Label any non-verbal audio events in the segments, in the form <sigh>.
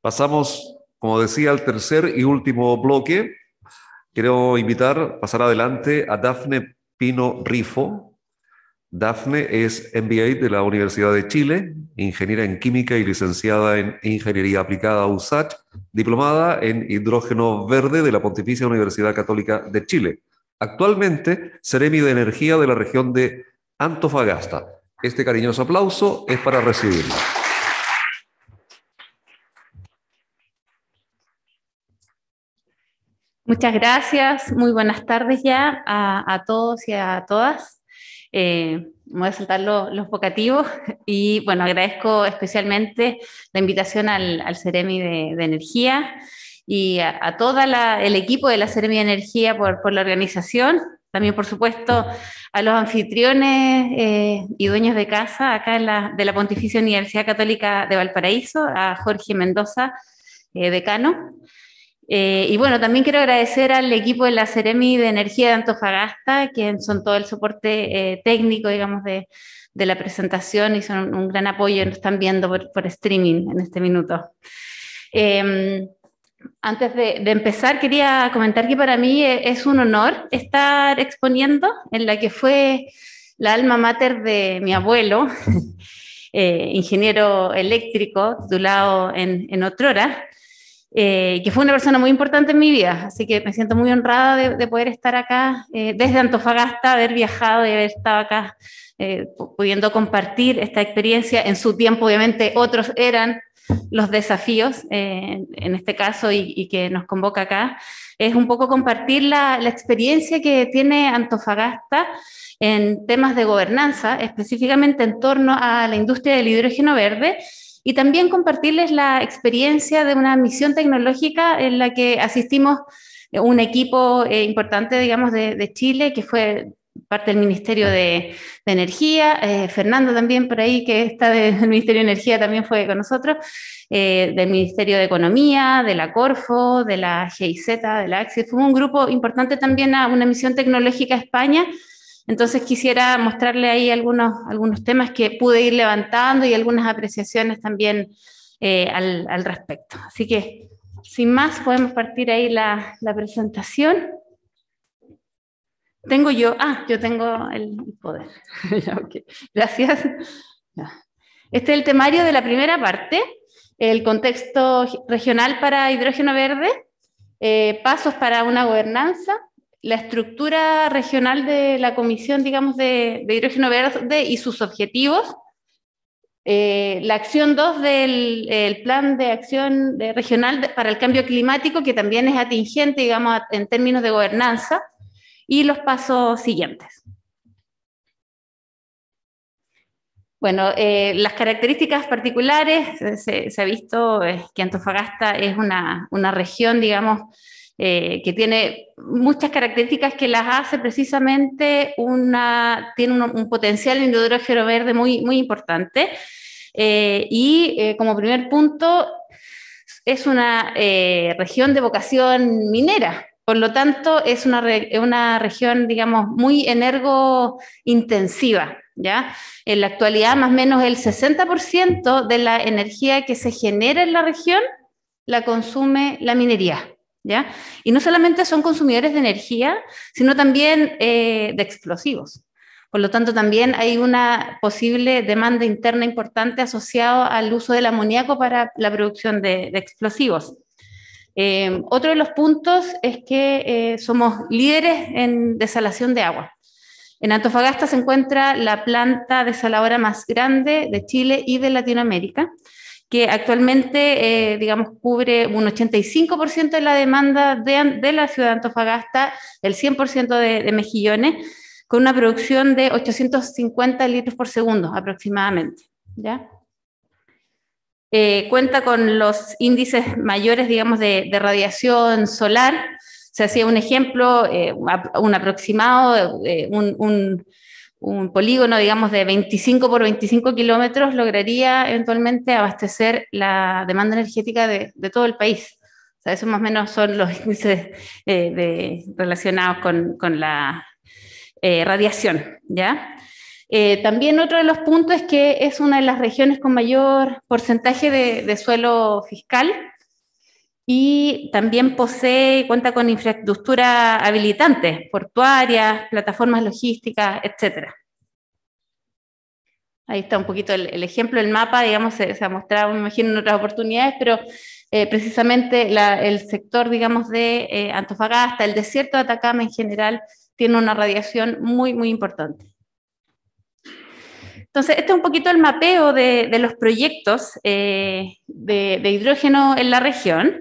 Pasamos, como decía, al tercer y último bloque. Quiero invitar, pasar adelante a Dafne Pino Rifo. Dafne es MBA de la Universidad de Chile, ingeniera en química y licenciada en ingeniería aplicada a USACH, diplomada en hidrógeno verde de la Pontificia Universidad Católica de Chile. Actualmente, Ceremi de Energía de la región de Antofagasta. Este cariñoso aplauso es para recibirla. Muchas gracias, muy buenas tardes ya a, todos y a todas. Eh, voy a saltar los vocativos y bueno, agradezco especialmente la invitación al, Ceremi de, Energía y a, todo el equipo de la Ceremi de Energía por, la organización. También, por supuesto, a los anfitriones eh, y dueños de casa acá de la Pontificia Universidad Católica de Valparaíso, a Jorge Mendoza, eh, decano eh, y bueno, también quiero agradecer al equipo de la Ceremi de Energía de Antofagasta, que son todo el soporte eh, técnico, digamos, de, la presentación y son un gran apoyo, nos están viendo por, streaming en este minuto. Em, antes de, empezar, quería comentar que para mí eh, es un honor estar exponiendo en la que fue la alma mater de mi abuelo, <laughs> ingeniero eléctrico, titulado en, en Otrora eh, que fue una persona muy importante en mi vida, así que me siento muy honrada de, poder estar acá eh, desde Antofagasta, haber viajado y haber estado acá eh, pudiendo compartir esta experiencia. En su tiempo, obviamente, otros eran los desafíos, en este caso, y, que nos convoca acá, es un poco compartir la, la, experiencia que tiene Antofagasta en temas de gobernanza, específicamente en torno a la industria del hidrógeno verde y también compartirles la experiencia de una misión tecnológica en la que asistimos eh, un equipo eh, importante, digamos, de, Chile, que fue parte del Ministerio de, Energía, eh, Fernando también por ahí, que está <laughs> del Ministerio de Energía, también fue con nosotros, del Ministerio de Economía, de la Corfo, de la GIZ, de la AXI, fue un grupo importante también a una misión tecnológica a España, entonces quisiera mostrarle ahí algunos, algunos temas que pude ir levantando y algunas apreciaciones también eh, al, respecto. Así que, sin más, podemos partir ahí la, presentación. Tengo yo, ah, yo tengo el poder. <laughs> Gracias. Este es el temario de la primera parte, el contexto regional para hidrógeno verde, eh, pasos para una gobernanza la estructura regional de la Comisión, digamos, de, Hidrógeno Verde y sus objetivos, eh, la acción 2 del Plan de Acción Regional para el Cambio Climático, que también es atingente, digamos, en términos de gobernanza, y los pasos siguientes. Bueno, eh, las características particulares, eh, se, ha visto que Antofagasta es una, una región, digamos, eh, que tiene muchas características que las hace precisamente una, tiene un, potencial en hidrógeno verde muy, muy importante. Eh, y eh, como primer punto, es una región de vocación minera, por lo tanto, es una, región, digamos, muy energo-intensiva. ¿ya? En la actualidad, más o menos el 60% de la energía que se genera en la región la consume la minería. Y no solamente son consumidores de energía, sino también eh, de explosivos. Por lo tanto, también hay una posible demanda interna importante asociada al uso del amoníaco para la producción de, explosivos. Eh, otro de los puntos es que eh, somos líderes en desalación de agua. En Antofagasta se encuentra la planta desaladora más grande de Chile y de Latinoamérica que actualmente, eh, digamos, cubre un 85% de la demanda de, la ciudad de Antofagasta, el 100% de, Mejillones, con una producción de 850 litros por segundo aproximadamente. ¿ya? Eh, cuenta con los índices mayores, digamos, de, radiación solar. Se hacía un ejemplo, eh, un aproximado, un, un polígono, digamos, de 25 por 25 kilómetros, lograría eventualmente abastecer la demanda energética de, todo el país. O sea, eso más o menos son los <laughs> índices eh, relacionados con, la eh, radiación, ¿ya? Eh, también otro de los puntos es que es una de las regiones con mayor porcentaje de suelo fiscal, y también posee cuenta con infraestructura habilitante, portuarias, plataformas logísticas, etc. Ahí está un poquito el, ejemplo, el mapa, digamos, se, ha mostrado, me imagino, en otras oportunidades, pero eh, precisamente el sector, digamos, de eh, Antofagasta, el desierto de Atacama en general, tiene una radiación muy, muy importante. Entonces, este es un poquito el mapeo de, los proyectos eh, de, hidrógeno en la región.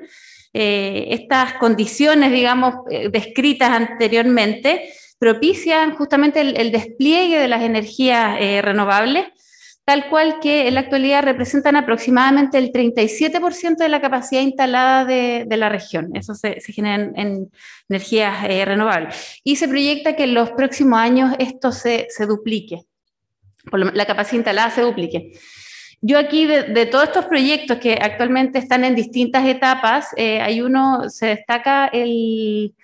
Eh, estas condiciones, digamos, eh, descritas anteriormente, propician justamente el, despliegue de las energías renovables, tal cual que en la actualidad representan aproximadamente el 37% de la capacidad instalada de, la región. Eso se, genera en, energías renovables. Y se proyecta que en los próximos años esto se duplique por la capacidad instalada se duplique. Yo aquí, de, todos estos proyectos que actualmente están en distintas etapas, eh, hay uno, se destaca el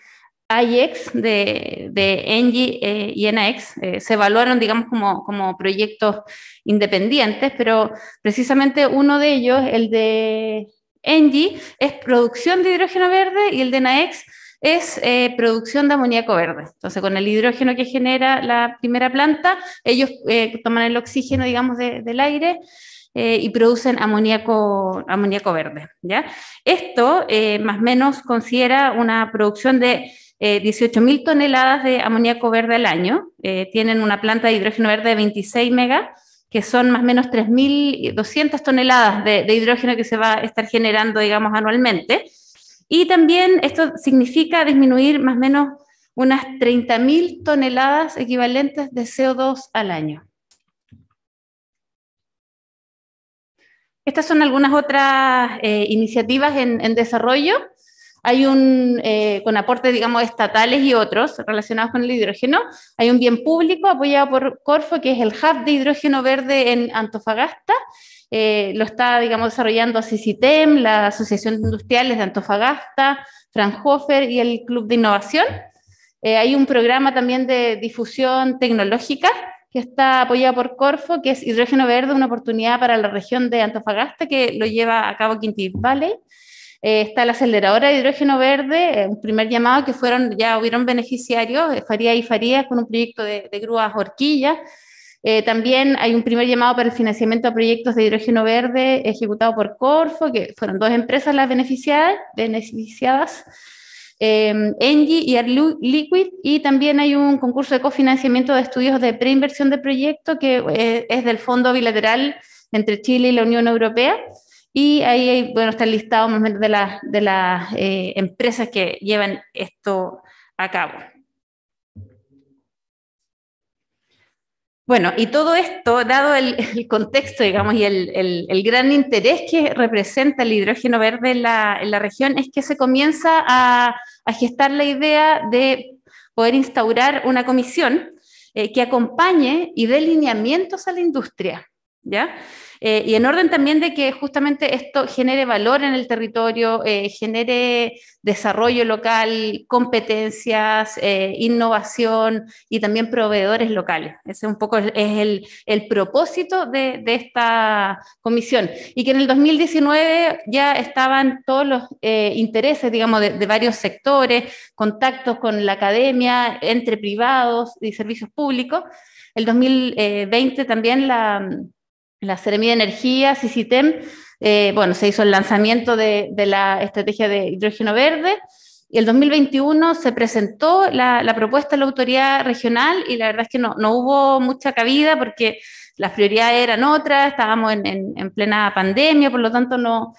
IEX de, de ENGI eh, y ENAEX. Eh, se evaluaron, digamos, como, proyectos independientes, pero precisamente uno de ellos, el de ENGI, es producción de hidrógeno verde y el de NAEX es eh, producción de amoníaco verde. Entonces, con el hidrógeno que genera la primera planta, ellos eh, toman el oxígeno, digamos, del aire eh, y producen amoníaco, verde. ¿ya? Esto, más o menos, considera una producción de 18.000 toneladas de amoníaco verde al año. tienen una planta de hidrógeno verde de 26 mega que son más o menos 3.200 toneladas de, hidrógeno que se va a estar generando, digamos, anualmente. Y también esto significa disminuir más o menos unas 30.000 toneladas equivalentes de CO2 al año. Estas son algunas otras eh, iniciativas en desarrollo hay un, eh, con aportes, digamos, estatales y otros relacionados con el hidrógeno, hay un bien público apoyado por Corfo, que es el Hub de Hidrógeno Verde en Antofagasta. Eh, lo está, digamos, desarrollando CICITEM, la Asociación de Industriales de Antofagasta, Fraunhofer y el Club de Innovación. Eh, hay un programa también de difusión tecnológica que está apoyado por Corfo, que es Hidrógeno Verde, una oportunidad para la región de Antofagasta, que lo lleva a cabo Quintil Valley. Eh, está la aceleradora de hidrógeno verde, eh, un primer llamado que fueron, ya hubieron beneficiarios, eh, Faría y Faría, con un proyecto de, grúas horquillas. también hay un primer llamado para el financiamiento a proyectos de hidrógeno verde ejecutado por Corfo, que fueron dos empresas las beneficiadas. beneficiadas em, Engie y Air Liquid, y también hay un concurso de cofinanciamiento de estudios de preinversión de proyecto que es del Fondo Bilateral entre Chile y la Unión Europea. Y ahí bueno, está el listado más o menos de, las eh, empresas que llevan esto a cabo. Bueno, y todo esto, dado el, contexto, digamos, y el, gran interés que representa el hidrógeno verde en la, región, es que se comienza a, gestar la idea de poder instaurar una comisión eh, que acompañe y dé lineamientos a la industria, ¿ya? Eh, y en orden también de que justamente esto genere valor en el territorio, eh, genere desarrollo local, competencias, eh, innovación y también proveedores locales. Ese es un poco es el, propósito de, esta comisión. Y que en el 2019 ya estaban todos los intereses, digamos, de varios sectores, contactos con la academia, entre privados y servicios públicos. El 2020 también la la Ceremia de Energía, CICITEM, eh, bueno, se hizo el lanzamiento de, la estrategia de hidrógeno verde. Y el 2021 se presentó la, propuesta a la autoridad regional y la verdad es que no, hubo mucha cabida porque las prioridades eran otras, estábamos en, plena pandemia, por lo tanto no,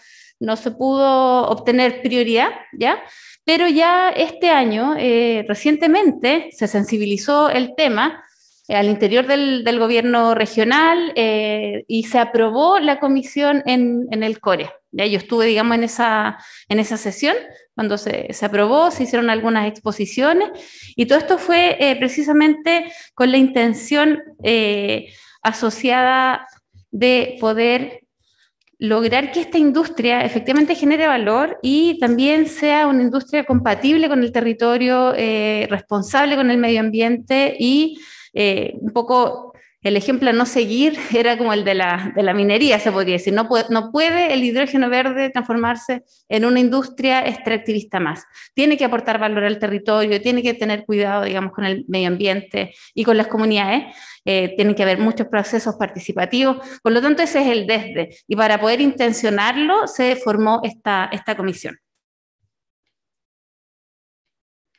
se pudo obtener prioridad, ¿ya? Pero ya este año, eh, recientemente, se sensibilizó el tema al interior del, gobierno regional eh, y se aprobó la comisión en, el CORE. Yo estuve, digamos, en esa, en esa sesión cuando se, se aprobó, se hicieron algunas exposiciones y todo esto fue eh, precisamente con la intención eh, asociada de poder lograr que esta industria efectivamente genere valor y también sea una industria compatible con el territorio, responsable con el medio ambiente y eh, un poco el ejemplo a no seguir <laughs> era como el de la, minería, se podría decir. No puede, el hidrógeno verde transformarse en una industria extractivista más. Tiene que aportar valor al territorio, tiene que tener cuidado, digamos, con el medio ambiente y con las comunidades. Eh, tienen que haber muchos procesos participativos. Por lo tanto, ese es el desde. Y para poder intencionarlo, se formó esta, esta comisión.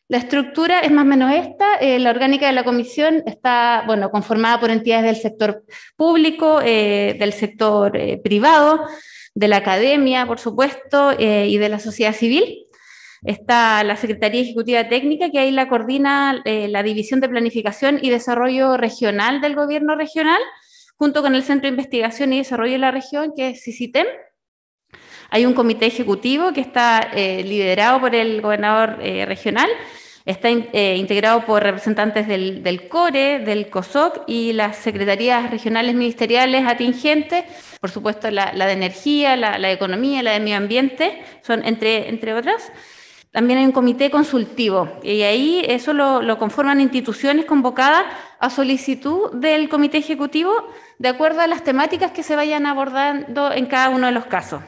La estructura es más o menos esta. Eh, la orgánica de la comisión está bueno, conformada por entidades del sector público, eh, del sector eh, privado, de la academia, por supuesto, y de la sociedad civil. Está la Secretaría Ejecutiva Técnica, que ahí la coordina la División de Planificación y Desarrollo Regional del Gobierno Regional, junto con el Centro de Investigación y Desarrollo de la Región, que es CICITEM hay un comité ejecutivo que está eh, liderado por el gobernador eh, regional, está eh, integrado por representantes del, CORE, del COSOC y las secretarías regionales ministeriales atingentes, por supuesto la, de energía, la, de economía, la de medio ambiente, son entre, otras. También hay un comité consultivo y ahí eso lo, conforman instituciones convocadas a solicitud del comité ejecutivo de acuerdo a las temáticas que se vayan abordando en cada uno de los casos.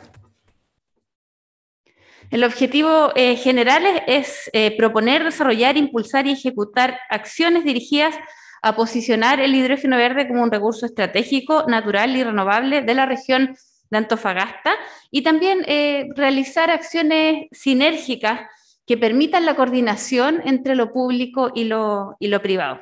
El objetivo eh, general es, eh, proponer, desarrollar, impulsar y ejecutar acciones dirigidas a posicionar el hidrógeno verde como un recurso estratégico, natural y renovable de la región de Antofagasta y también eh, realizar acciones sinérgicas que permitan la coordinación entre lo público y lo, y lo privado.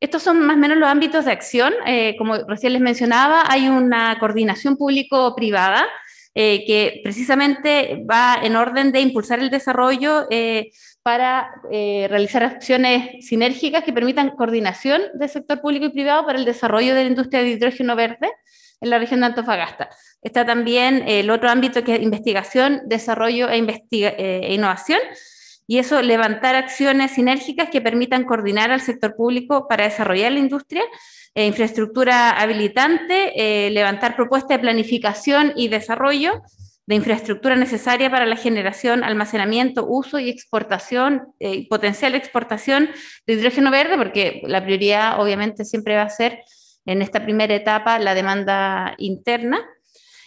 Estos son más o menos los ámbitos de acción. como recién les mencionaba, hay una coordinación público-privada eh, que precisamente va en orden de impulsar el desarrollo eh, para eh, realizar acciones sinérgicas que permitan coordinación del sector público y privado para el desarrollo de la industria de hidrógeno verde en la región de Antofagasta. Está también el otro ámbito que es investigación, desarrollo e, e innovación, y eso levantar acciones sinérgicas que permitan coordinar al sector público para desarrollar la industria, eh, infraestructura habilitante, eh, levantar propuestas de planificación y desarrollo de infraestructura necesaria para la generación, almacenamiento, uso y exportación, eh, potencial exportación de hidrógeno verde, porque la prioridad obviamente siempre va a ser en esta primera etapa la demanda interna.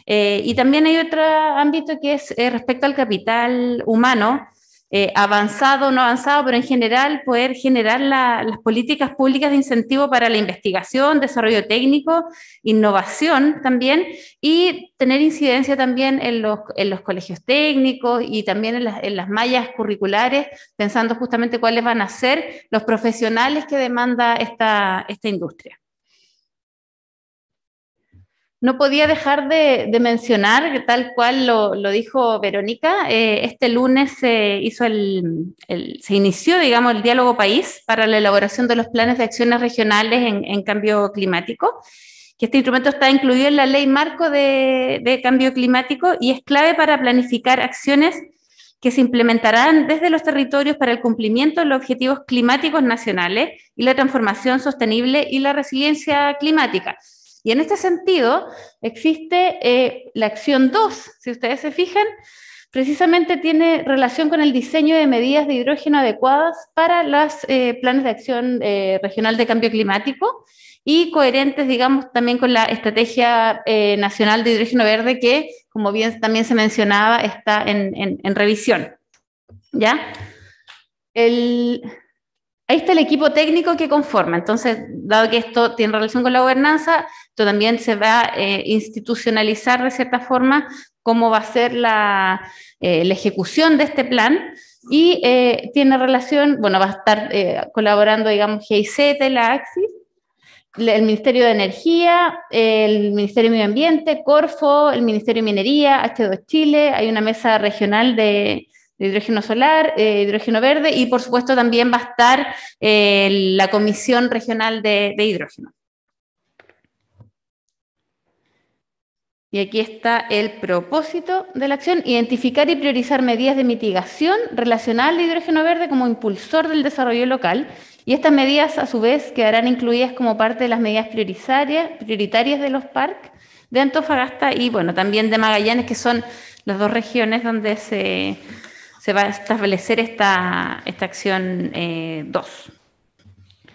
y también hay otro ámbito que es respecto al capital humano, eh, avanzado o no avanzado, pero en general poder generar las políticas públicas de incentivo para la investigación, desarrollo técnico, innovación también, y tener incidencia también en los, en los colegios técnicos y también en las, en las, mallas curriculares, pensando justamente cuáles van a ser los profesionales que demanda esta, esta industria no podía dejar de, mencionar, tal cual lo, dijo Verónica, eh, este lunes se hizo se inició, digamos, el diálogo país para la elaboración de los planes de acciones regionales en, cambio climático, que este instrumento está incluido en la ley marco de cambio climático y es clave para planificar acciones que se implementarán desde los territorios para el cumplimiento de los objetivos climáticos nacionales y la transformación sostenible y la resiliencia climática. Y en este sentido existe eh, la acción 2, si ustedes se fijan, precisamente tiene relación con el diseño de medidas de hidrógeno adecuadas para los eh, planes de acción eh, regional de cambio climático y coherentes, digamos, también con la estrategia nacional de hidrógeno verde que, como bien también se mencionaba, está en, en, en revisión. ¿Ya? El, ahí está el equipo técnico que conforma. Entonces, dado que esto tiene relación con la gobernanza, esto también se va a eh, institucionalizar de cierta forma cómo va a ser la, eh, ejecución de este plan. Y eh, tiene relación, bueno, va a estar colaborando, digamos, GIZ la AXIS, el Ministerio de Energía, el Ministerio de Medio Ambiente, Corfo, el Ministerio de Minería, H2 Chile, hay una mesa regional de, hidrógeno solar, eh, hidrógeno verde y por supuesto también va a estar eh, la Comisión Regional de, Hidrógeno. Y aquí está el propósito de la acción, identificar y priorizar medidas de mitigación relacionadas al hidrógeno verde como impulsor del desarrollo local. Y estas medidas, a su vez, quedarán incluidas como parte de las medidas prioritarias, prioritarias de los parques de Antofagasta y, bueno, también de Magallanes, que son las dos regiones donde se, se va a establecer esta, acción 2. Eh,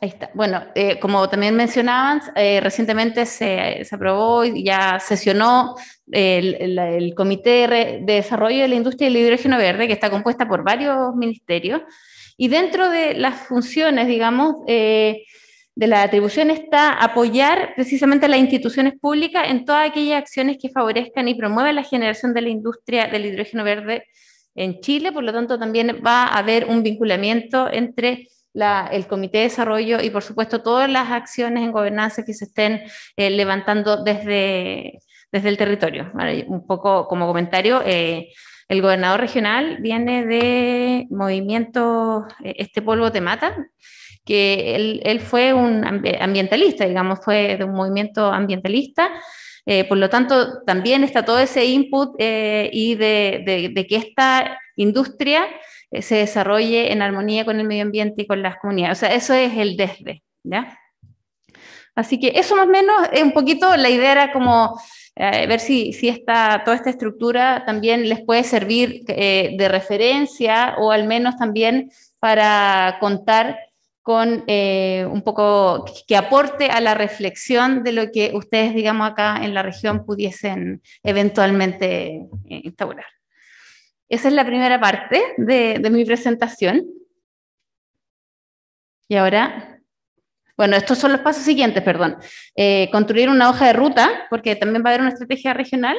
Ahí está. Bueno, eh, como también mencionaban, eh, recientemente se, aprobó y ya sesionó el, Comité de Desarrollo de la Industria del Hidrógeno Verde, que está compuesta por varios ministerios. Y dentro de las funciones, digamos, de la atribución está apoyar precisamente a las instituciones públicas en todas aquellas acciones que favorezcan y promuevan la generación de la industria del hidrógeno verde en Chile. Por lo tanto, también va a haber un vinculamiento entre el Comité de Desarrollo y, por supuesto, todas las acciones en gobernanza que se estén eh, levantando desde, desde el territorio. un poco como comentario. Eh, el gobernador regional viene de Movimiento eh, Este Polvo Te Mata, que él, él fue un ambientalista, digamos, fue de un movimiento ambientalista. Eh, por lo tanto, también está todo ese input eh, y de, de, que esta industria eh, se desarrolle en armonía con el medio ambiente y con las comunidades. O sea, eso es el desde, ¿ya? Así que eso más o menos es un poquito, la idea era como ver si, si toda esta estructura también les puede servir de referencia o al menos también para contar con eh, un poco que aporte a la reflexión de lo que ustedes, digamos, acá en la región pudiesen eventualmente eh, instaurar. Esa es la primera parte de, de mi presentación. Y ahora, bueno, estos son los pasos siguientes, perdón. Eh, construir una hoja de ruta, porque también va a haber una estrategia regional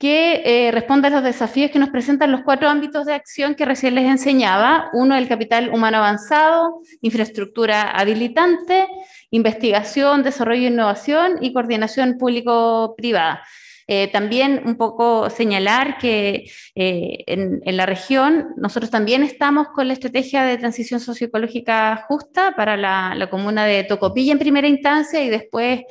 que eh, responde a los desafíos que nos presentan los cuatro ámbitos de acción que recién les enseñaba. Uno, el capital humano avanzado, infraestructura habilitante, investigación, desarrollo e innovación y coordinación público-privada. Eh, también un poco señalar que eh, en, la región nosotros también estamos con la estrategia de transición socioecológica justa para la comuna de Tocopilla en primera instancia y después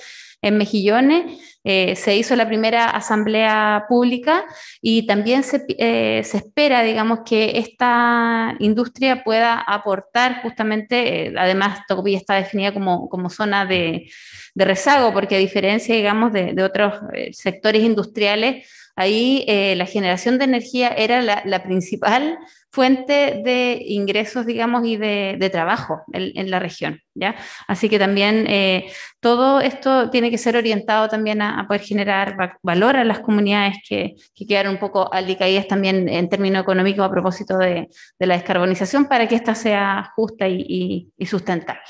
en Mejillones. Eh, se hizo la primera asamblea pública y también se, eh, espera, digamos, que esta industria pueda aportar justamente, eh, además Tocopilla está definida como, zona de, rezago, porque a diferencia, digamos, de, otros sectores industriales, ahí la generación de energía era la, la principal fuente de ingresos, digamos, y de, trabajo en, la región, ¿ya? Así que también eh, todo esto tiene que ser orientado también a, poder generar valor a las comunidades que, que quedaron un poco alicaídas también en términos económicos a propósito de, la descarbonización para que ésta sea justa y, sustentable.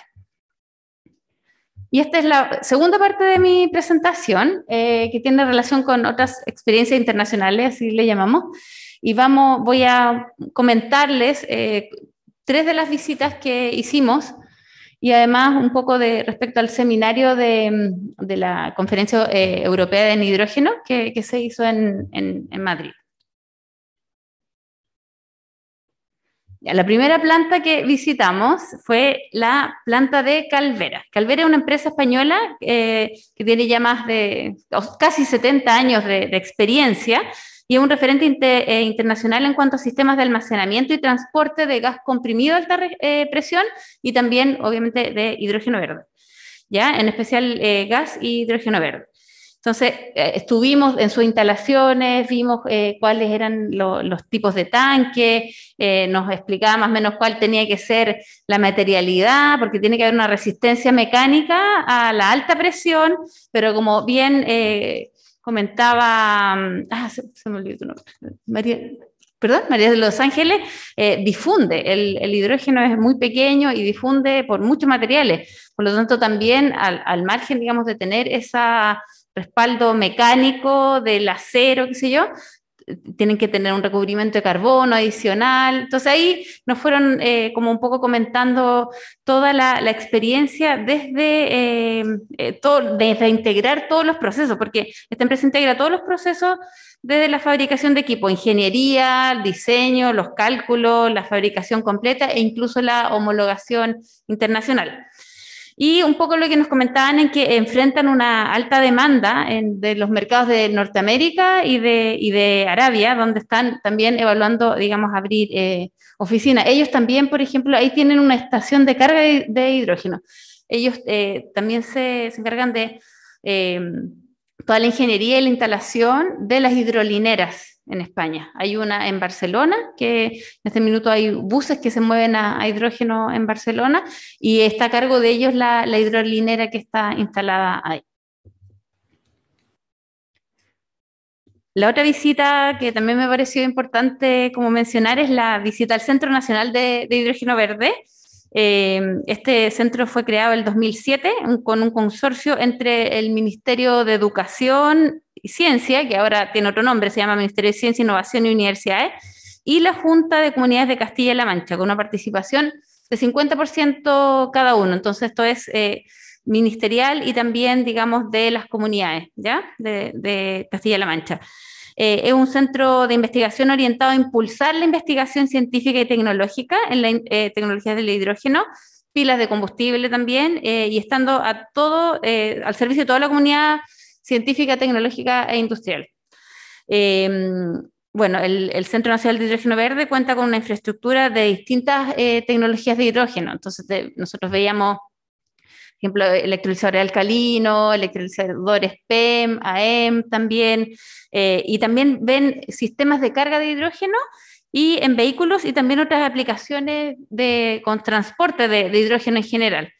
Y esta es la segunda parte de mi presentación, eh, que tiene relación con otras experiencias internacionales, así le llamamos y vamos, voy a comentarles eh, tres de las visitas que hicimos y además un poco de respecto al seminario de, de la Conferencia eh, Europea de Hidrógeno que, se hizo en, en, Madrid. La primera planta que visitamos fue la planta de Calvera. Calvera es una empresa española eh, que tiene ya más de casi 70 años de experiencia y un referente eh, internacional en cuanto a sistemas de almacenamiento y transporte de gas comprimido a alta eh, presión y también, obviamente, de hidrógeno verde, ¿ya? En especial eh, gas y hidrógeno verde. Entonces, estuvimos en sus instalaciones, vimos cuáles eran los tipos de tanque, nos explicaba más o menos cuál tenía que ser la materialidad, porque tiene que haber una resistencia mecánica a la alta presión, pero como bien comentaba, mm, ah, se, me olvidó tu nombre, María, perdón, María de Los Ángeles, eh, difunde, el, hidrógeno es muy pequeño y difunde por muchos materiales, por lo tanto también al, al margen, digamos, de tener ese respaldo mecánico del acero, qué sé yo, tienen que tener un recubrimiento de carbono adicional. Entonces ahí nos fueron eh, como un poco comentando toda la, experiencia desde, eh, eh, desde integrar todos los procesos, porque esta empresa integra todos los procesos desde la fabricación de equipo, ingeniería, diseño, los cálculos, la fabricación completa e incluso la homologación internacional. Y un poco lo que nos comentaban en que enfrentan una alta demanda de los mercados de Norteamérica y de, de, Arabia, donde están también evaluando, digamos, abrir eh, oficinas. Ellos también, por ejemplo, ahí tienen una estación de carga de, hidrógeno. Ellos eh, también se, encargan de eh, toda la ingeniería y la instalación de las hidrolineras en España. Hay una en Barcelona, que en este minuto hay buses que se mueven a, hidrógeno en Barcelona y está a cargo de ellos la, hidrolinera que está instalada ahí. La otra visita que también me pareció importante como mencionar es la visita al Centro Nacional de Hidrógeno Verde, eh, este centro fue creado en el 2007 con un consorcio entre el Ministerio de Educación y Ciencia, que ahora tiene otro nombre, se llama Ministerio de Ciencia, Innovación y Universidades, y la Junta de Comunidades de Castilla y La Mancha, con una participación de 50% cada uno. Entonces, esto es eh, ministerial y también, digamos, de las comunidades, ¿ya? De, de Castilla-La Mancha. Eh, es un centro de investigación orientado a impulsar la investigación científica y tecnológica en las eh, tecnologías del hidrógeno, pilas de combustible también, eh, y estando a todo, al servicio de toda la comunidad científica, tecnológica e industrial. Em, bueno, el, Centro Nacional de Hidrógeno Verde cuenta con una infraestructura de distintas tecnologías de hidrógeno. Entonces, nosotros veíamos ejemplo, electrolizadores alcalinos, electrolizadores PEM, AM e también, eh, y también ven sistemas de carga de hidrógeno y en vehículos y también otras aplicaciones con transporte de, hidrógeno en general.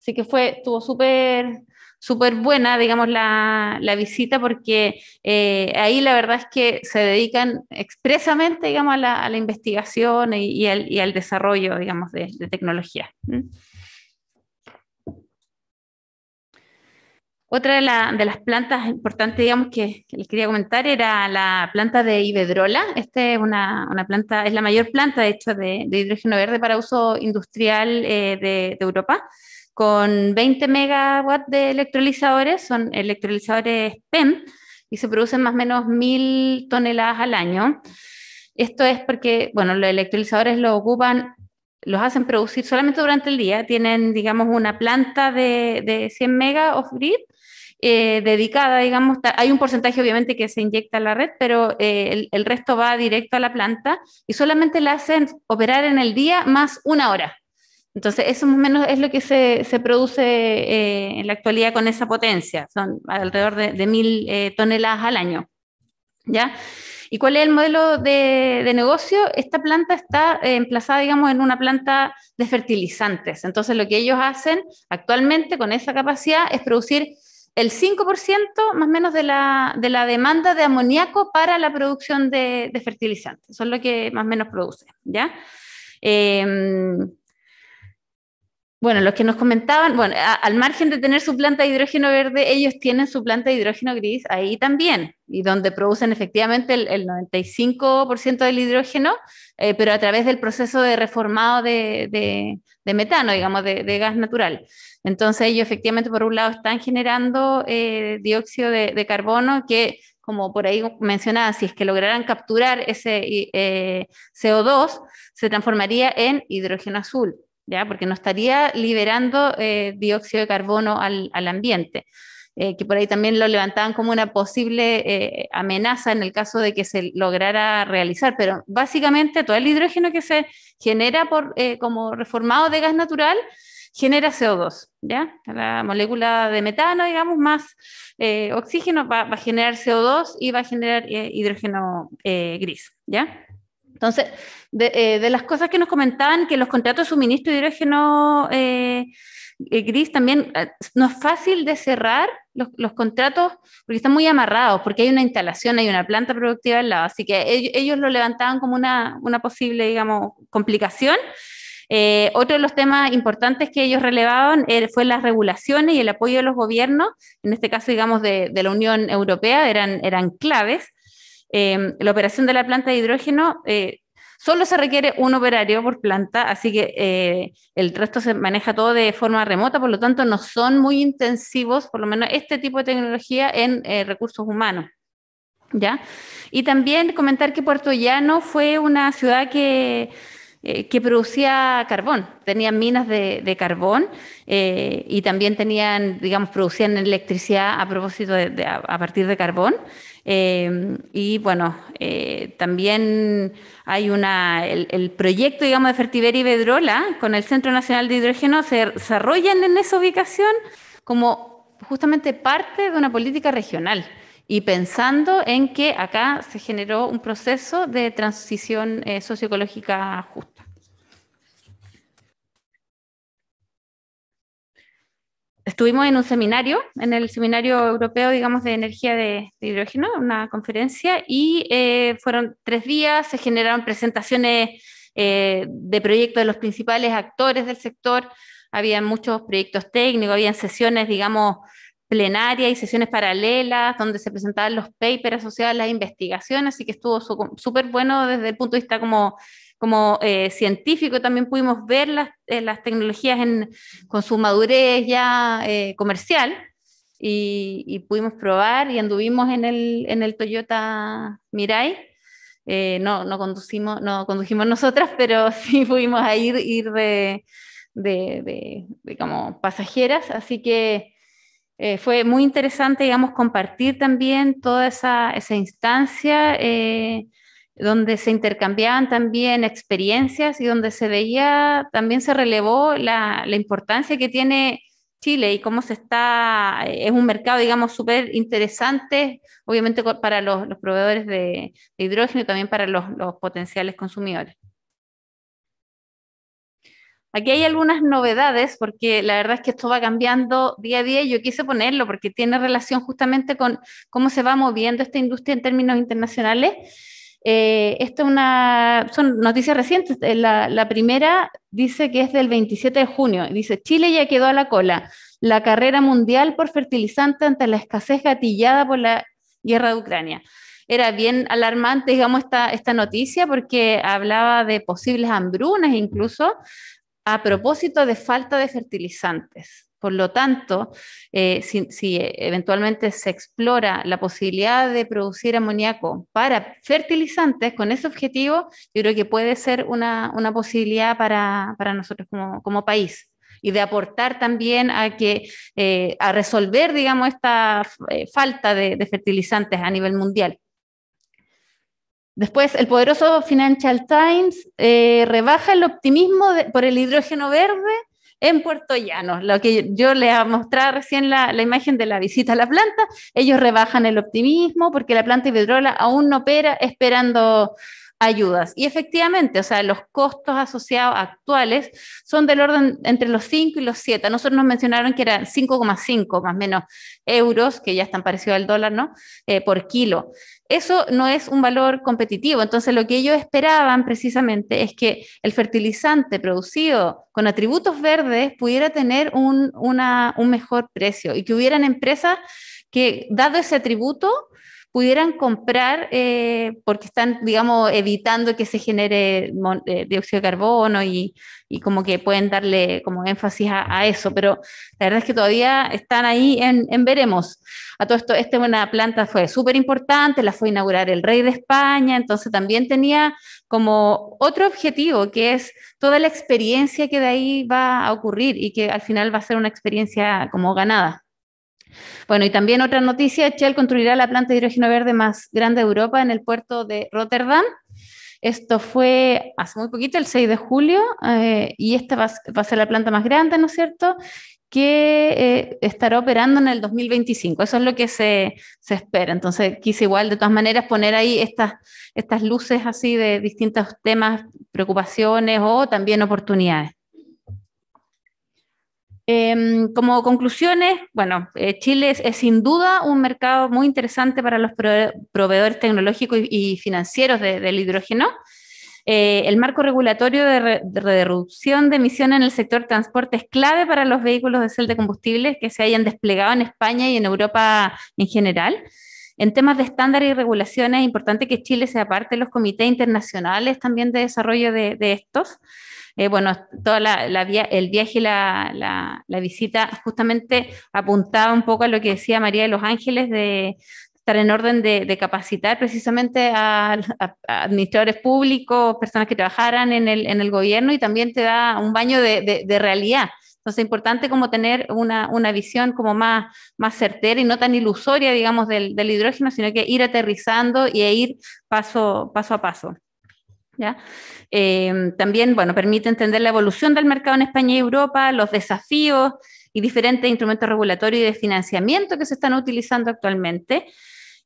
Así que fue, estuvo súper súper buena, digamos, la, visita, porque eh, ahí la verdad es que se dedican expresamente, digamos, a la, investigación y, al, desarrollo, digamos, de, tecnología. Otra de, las plantas importantes, digamos, que, les quería comentar era la planta de Ibedrola. Esta es una, planta, es la mayor planta, de hecho, de, hidrógeno verde para uso industrial eh, de, Europa, con 20 megawatts de electrolizadores, son electrolizadores PEM, y se producen más o menos 1000 toneladas al año. Esto es porque, bueno, los electrolizadores lo ocupan los hacen producir solamente durante el día, tienen, digamos, una planta de, 100 megawatts off-grid eh, dedicada, digamos, hay un porcentaje obviamente que se inyecta a la red, pero eh, el, resto va directo a la planta y solamente la hacen operar en el día más una hora. Entonces, eso menos es lo que se, produce eh, en la actualidad con esa potencia, son alrededor de, mil toneladas al año. ¿Ya? ¿Y cuál es el modelo de, negocio? Esta planta está emplazada, digamos, en una planta de fertilizantes. Entonces, lo que ellos hacen actualmente con esa capacidad es producir el 5% más o menos de la, de la, demanda de amoníaco para la producción de, fertilizantes. son es lo que más o menos produce, ¿ya? Em, bueno, los que nos comentaban, bueno, al margen de tener su planta de hidrógeno verde, ellos tienen su planta de hidrógeno gris ahí también, y donde producen efectivamente el, 95% del hidrógeno, eh, pero a través del proceso de reformado de, metano, digamos, de, gas natural. Entonces ellos efectivamente, por un lado, están generando eh, dióxido de carbono que como por ahí mencionaba, si es que lograran capturar ese eh, CO2, se transformaría en hidrógeno azul porque no estaría liberando eh, dióxido de carbono al, ambiente. Eh, que por ahí también lo levantaban como una posible eh, amenaza en el caso de que se lograra realizar, pero básicamente todo el hidrógeno que se genera como reformado de gas natural genera CO2, ¿ya? La molécula de metano, digamos, más oxígeno va, va, a generar CO2 y va a generar hidrógeno gris, ¿ya? Entonces, eh, de, las cosas que nos comentaban, que los contratos de suministro de hidrógeno eh, eh, gris también no es fácil de cerrar los, contratos porque están muy amarrados, porque hay una instalación, hay una planta productiva al lado, así que ellos, lo levantaban como una, posible, digamos, complicación. otro de los temas importantes que ellos relevaban fue las regulaciones y el apoyo de los gobiernos, en este caso, digamos, de, de la Unión Europea, eran, eran claves. Em, la operación de la planta de hidrógeno eh, solo se requiere un operario por planta, así que eh, el resto se maneja todo de forma remota, por lo tanto no son muy intensivos, por lo menos este tipo de tecnología en eh, recursos humanos. ¿ya? Y también comentar que Puerto Llano fue una ciudad que que producía carbón, tenían minas de, carbón y también tenían, digamos, producían electricidad a propósito a, partir de carbón. Eh, y bueno, eh, también hay una, el, proyecto, digamos, de Fertiberi y Bedrola con el Centro Nacional de Hidrógeno se desarrollan en esa ubicación como justamente parte de una política regional y pensando en que acá se generó un proceso de transición eh, socioecológica justa. estuvimos en un seminario, en el Seminario Europeo, digamos, de Energía de, Hidrógeno, una conferencia, y eh, fueron tres días, se generaron presentaciones eh, de proyectos de los principales actores del sector, había muchos proyectos técnicos, habían sesiones, digamos, plenarias y sesiones paralelas, donde se presentaban los papers asociados a la investigación, así que estuvo súper bueno desde el punto de vista como como eh, científico también pudimos ver las, eh, tecnologías con su madurez ya eh, comercial y, pudimos probar y anduvimos en el, Toyota Mirai. no, conducimos, no condujimos nosotras, pero <laughs> sí pudimos a ir, ir de, como pasajeras, así que fue muy interesante, digamos, compartir también toda esa, instancia eh, donde se intercambiaban también experiencias y donde se veía, también se relevó la, la importancia que tiene Chile y cómo se está, es un mercado, digamos, súper interesante, obviamente para los, los proveedores de, hidrógeno y también para los, los, potenciales consumidores. Aquí hay algunas novedades, porque la verdad es que esto va cambiando día a día y yo quise ponerlo porque tiene relación justamente con cómo se va moviendo esta industria en términos internacionales. Eh, es una, son noticias recientes. Eh, la, primera dice que es del 27 de junio. Dice, Chile ya quedó a la cola. La carrera mundial por fertilizante ante la escasez gatillada por la guerra de Ucrania. Era bien alarmante, digamos, esta, esta noticia porque hablaba de posibles hambrunas incluso a propósito de falta de fertilizantes. Por lo tanto, eh, si, eventualmente se explora la posibilidad de producir amoníaco para fertilizantes con ese objetivo, yo creo que puede ser una, una posibilidad para, para nosotros como, como, país y de aportar también a eh, resolver, esta eh, falta de, fertilizantes a nivel mundial. Después, el poderoso Financial Times rebaja el optimismo por el hidrógeno verde en Puerto Llano. Lo que yo le les mostrado recién la, la, imagen de la visita a la planta, ellos rebajan el optimismo porque la planta hidrola aún no opera esperando ayudas. Y efectivamente, o sea, los costos asociados actuales son del orden entre los 5 y los 7. nosotros nos mencionaron que eran 5,5 más o menos euros, que ya están parecidos al dólar, ¿no? Eh, por kilo. Eso no es un valor competitivo. Entonces, lo que ellos esperaban precisamente es que el fertilizante producido con atributos verdes pudiera tener un, un mejor precio y que hubieran empresas que, dado ese atributo, pudieran comprar, eh, porque están, digamos, evitando que se genere eh, dióxido de carbono y, como que pueden darle como énfasis a, eso, pero la verdad es que todavía están ahí en, veremos. A todo esto, esta planta fue súper importante, la fue inaugurar el rey de España, entonces también tenía como otro objetivo, que es toda la experiencia que de ahí va a ocurrir y que al final va a ser una experiencia como ganada. Bueno, y también otra noticia, Shell construirá la planta de hidrógeno verde más grande de Europa en el puerto de Rotterdam. Esto fue hace muy poquito, el 6 de julio, eh, y esta va, a ser la planta más grande, ¿no es cierto?, que eh, estará operando en el 2025. Eso es lo que se, se, espera. Entonces, quise igual, de todas maneras, poner ahí estas, estas luces así de distintos temas, preocupaciones o también oportunidades. Em, como conclusiones, bueno, eh, Chile es, sin duda un mercado muy interesante para los proveedores tecnológicos y, financieros del hidrógeno. Eh, el marco regulatorio de, reducción de emisiones en el sector transporte es clave para los vehículos de cel de combustibles que se hayan desplegado en España y en Europa en general. En temas de estándares y regulaciones, es importante que Chile sea parte de los comités internacionales también de desarrollo de, de estos. Eh, bueno, toda la, el viaje y la, visita justamente apuntaba un poco a lo que decía María de los Ángeles de estar en orden de, capacitar precisamente a, administradores públicos, personas que trabajaran en el, gobierno y también te da un baño de, realidad. Entonces, es importante como tener una, visión como más, más certera y no tan ilusoria, digamos, del, hidrógeno, sino que ir aterrizando y e ir paso, paso a paso. Em, también bueno, permite entender la evolución del mercado en España y Europa, los desafíos y diferentes instrumentos regulatorios y de financiamiento que se están utilizando actualmente.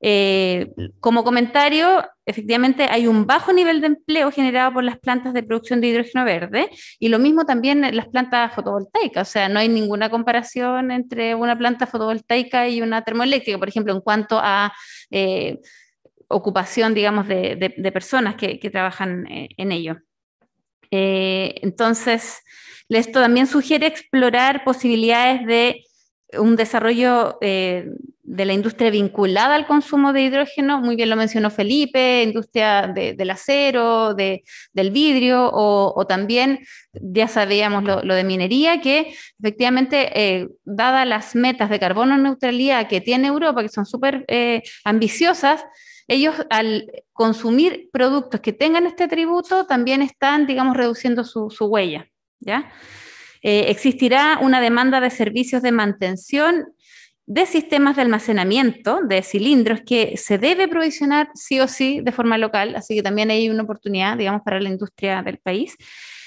Eh, como comentario, efectivamente hay un bajo nivel de empleo generado por las plantas de producción de hidrógeno verde y lo mismo también en las plantas fotovoltaicas, o sea, no hay ninguna comparación entre una planta fotovoltaica y una termoeléctrica, por ejemplo, en cuanto a... Eh, ocupación, digamos, de, personas que, trabajan eh, en ello. Eh, entonces, esto también sugiere explorar posibilidades de un desarrollo eh, de la industria vinculada al consumo de hidrógeno, muy bien lo mencionó Felipe, industria del acero, del vidrio, o, también ya sabíamos lo, de minería, que efectivamente, dadas las metas de carbono neutralidad que tiene Europa, que son súper ambiciosas, ellos al consumir productos que tengan este tributo también están, digamos, reduciendo su, huella. ¿ya? Eh, existirá una demanda de servicios de mantención de sistemas de almacenamiento de cilindros que se debe provisionar sí o sí de forma local, así que también hay una oportunidad, digamos, para la industria del país.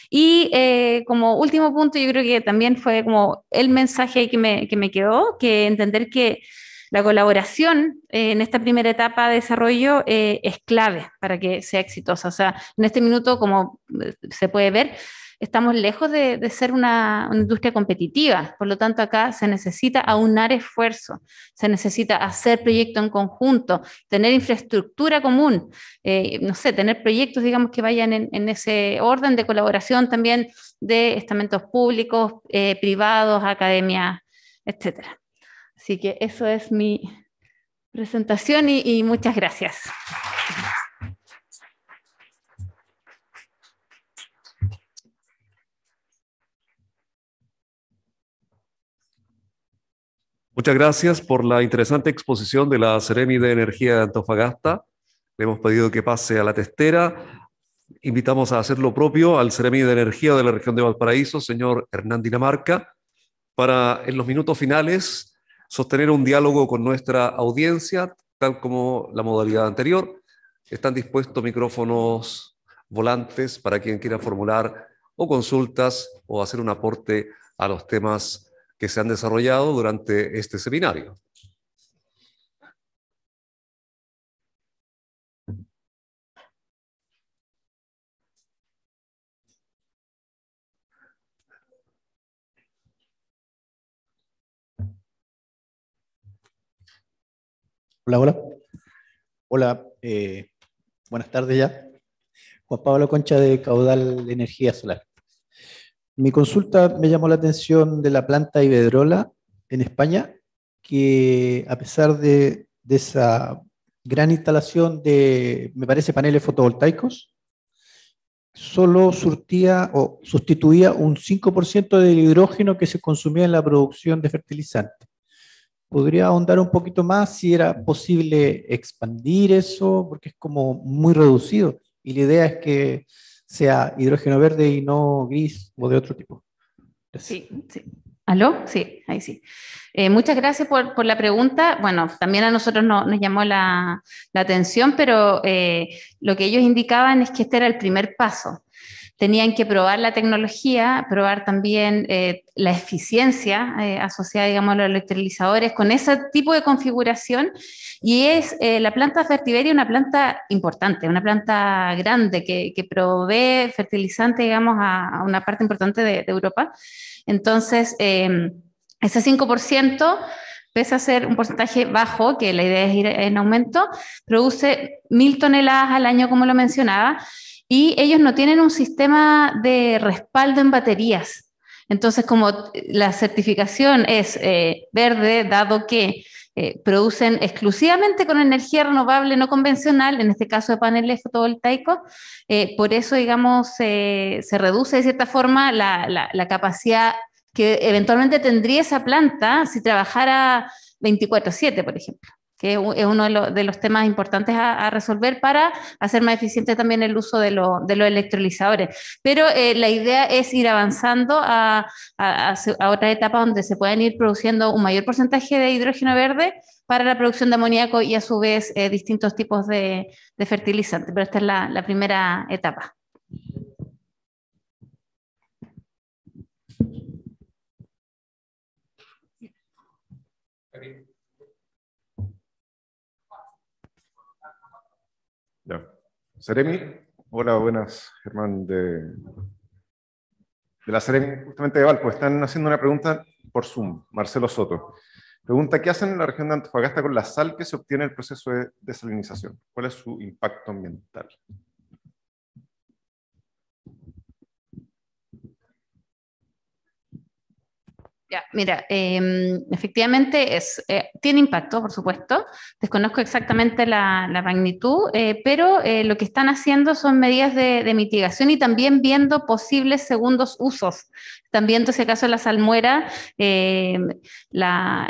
Y eh, como último punto, yo creo que también fue como el mensaje que me, que me quedó, que entender que la colaboración eh, en esta primera etapa de desarrollo eh, es clave para que sea exitosa. O sea, en este minuto, como eh, se puede ver, estamos lejos de, ser una, industria competitiva. Por lo tanto, acá se necesita aunar esfuerzo, se necesita hacer proyectos en conjunto, tener infraestructura común, no sé, tener proyectos, digamos, que vayan en, ese orden de colaboración también de estamentos públicos, privados, academias, etcétera. Así que eso es mi presentación y, muchas gracias. Muchas gracias por la interesante exposición de la Ceremi de Energía de Antofagasta. Le hemos pedido que pase a la testera. Invitamos a hacer lo propio al Ceremi de Energía de la región de Valparaíso, señor Hernán Dinamarca, para en los minutos finales sostener un diálogo con nuestra audiencia, tal como la modalidad anterior. Están dispuestos micrófonos volantes para quien quiera formular o consultas o hacer un aporte a los temas que se han desarrollado durante este seminario. Hola, hola. Hola, eh, buenas tardes ya. Juan Pablo Concha de Caudal Energía Solar. Mi consulta me llamó la atención de la planta Ibedrola en España, que a pesar de, esa gran instalación de, me parece, paneles fotovoltaicos, solo surtía o sustituía un 5% del hidrógeno que se consumía en la producción de fertilizantes. ¿Podría ahondar un poquito más si era posible expandir eso? Porque es como muy reducido y la idea es que sea hidrógeno verde y no gris o de otro tipo. Sí, sí. ¿Aló? Sí, ahí sí. Eh, muchas gracias por, la pregunta. Bueno, también a nosotros nos llamó la, atención, pero eh, lo que ellos indicaban es que este era el primer paso tenían que probar la tecnología, probar también eh, la eficiencia eh, asociada, digamos, a los electrolizadores con ese tipo de configuración. Y es eh, la planta Fertiberia una planta importante, una planta grande que, provee fertilizante, digamos, a, una parte importante de, de Europa. Entonces, em, ese 5% pese a ser un porcentaje bajo, que la idea es ir en aumento, produce mil toneladas al año, como lo mencionaba, y ellos no tienen un sistema de respaldo en baterías. Entonces, como eh, la certificación es eh, verde, dado que eh, producen exclusivamente con energía renovable no convencional, en este caso de paneles fotovoltaicos, por eso, digamos, se reduce de cierta forma la capacidad que eventualmente tendría esa planta si trabajara 24/7, por ejemplo que es uno de, los, temas importantes a, resolver para hacer más eficiente también el uso de, los electrolizadores. Pero eh, la idea es ir avanzando a, otra etapa donde se puedan ir produciendo un mayor porcentaje de hidrógeno verde para la producción de amoníaco y a su vez eh, distintos tipos de, fertilizantes. Pero esta es la primera etapa. Seremi. Hola, buenas, Germán, de, de la Seremi, justamente de Valpo. Están haciendo una pregunta por Zoom, Marcelo Soto. Pregunta, ¿qué hacen en la región de Antofagasta con la sal que se obtiene en el proceso de desalinización? ¿Cuál es su impacto ambiental? Ya, mira, em, efectivamente es, eh, tiene impacto, por supuesto. Desconozco exactamente la, magnitud, eh, pero eh, lo que están haciendo son medidas de, mitigación y también viendo posibles segundos usos. También, en si acaso la salmuera la,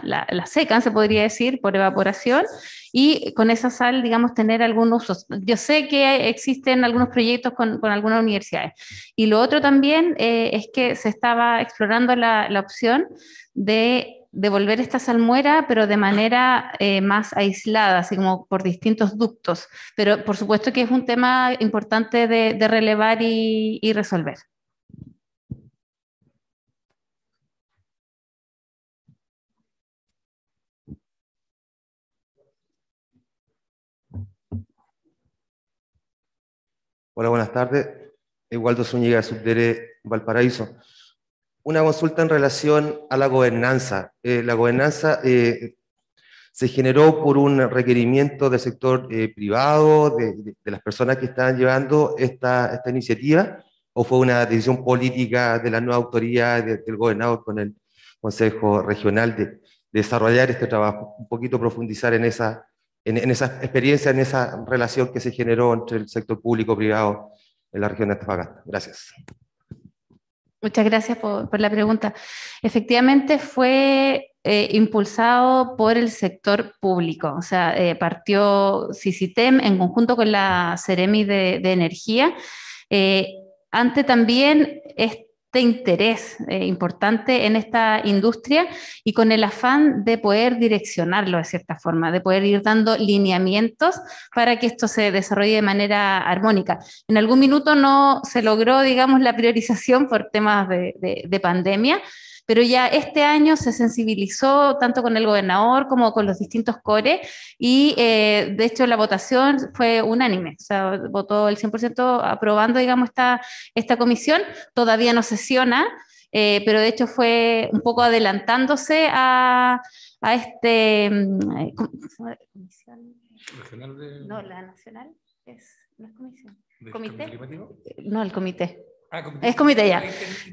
la, la secan, se podría decir, por evaporación y con esa sal, digamos, tener algún uso. Yo sé que existen algunos proyectos con, algunas universidades. Y lo otro también eh, es que se estaba explorando la, opción de devolver esta salmuera, pero de manera eh, más aislada, así como por distintos ductos. Pero por supuesto que es un tema importante de, relevar y resolver. Hola, buenas tardes. Igualdo Zúñiga, Subdere, Valparaíso. Una consulta en relación a la gobernanza. Eh, la gobernanza eh, se generó por un requerimiento del sector eh, privado, de, las personas que están llevando esta, iniciativa, o fue una decisión política de la nueva autoridad del gobernador con el Consejo Regional de, desarrollar este trabajo, un poquito profundizar en esa, en, esa experiencia, en esa relación que se generó entre el sector público-privado en la región de Antofagasta. Gracias. Muchas gracias por, la pregunta. Efectivamente fue eh, impulsado por el sector público, o sea, eh, partió CICITEM en conjunto con la CEREMI de, Energía. Eh, ante también este de este interés eh, importante en esta industria y con el afán de poder direccionarlo de cierta forma, de poder ir dando lineamientos para que esto se desarrolle de manera armónica. En algún minuto no se logró, digamos, la priorización por temas de pandemia, pero ya este año se sensibilizó tanto con el gobernador como con los distintos CORE, y eh, de hecho la votación fue unánime, o sea, votó el 100% aprobando, digamos, esta, esta comisión. Todavía no sesiona. Eh, pero de hecho fue un poco adelantándose a, a este... Mm, eh, comisión? ¿Nacional de... No, la nacional es, no comisión. ¿Comité? No, el comité. Ah, es comité ya.